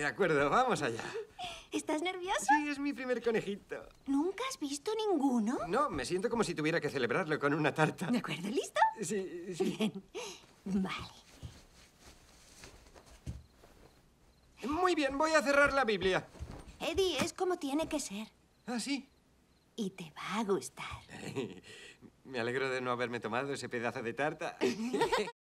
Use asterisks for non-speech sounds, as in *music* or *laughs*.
De acuerdo, vamos allá. ¿Estás nervioso? Sí, es mi primer conejito. ¿Nunca has visto ninguno? No, me siento como si tuviera que celebrarlo con una tarta. ¿De acuerdo? ¿Listo? Sí, sí. Bien. Vale. Muy bien, voy a cerrar la Biblia. Eddie, es como tiene que ser. ¿Ah, sí? Y te va a gustar. *laughs* me alegro de no haberme tomado ese pedazo de tarta. *laughs*